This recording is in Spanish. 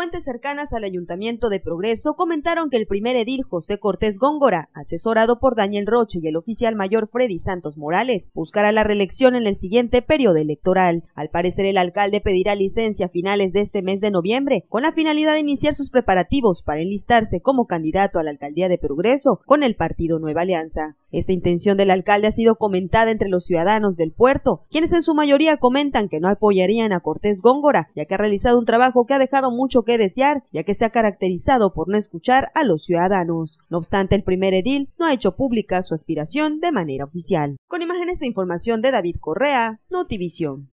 Fuentes cercanas al Ayuntamiento de Progreso comentaron que el primer edil José Cortés Góngora, asesorado por Daniel Roche y el oficial mayor Freddy Santos Morales, buscará la reelección en el siguiente periodo electoral. Al parecer, el alcalde pedirá licencia a finales de este mes de noviembre con la finalidad de iniciar sus preparativos para enlistarse como candidato a la alcaldía de Progreso con el partido Nueva Alianza. Esta intención del alcalde ha sido comentada entre los ciudadanos del puerto, quienes en su mayoría comentan que no apoyarían a Cortés Góngora, ya que ha realizado un trabajo que ha dejado mucho que desear, ya que se ha caracterizado por no escuchar a los ciudadanos. No obstante, el primer edil no ha hecho pública su aspiración de manera oficial. Con imágenes e información de David Correa, Notivision.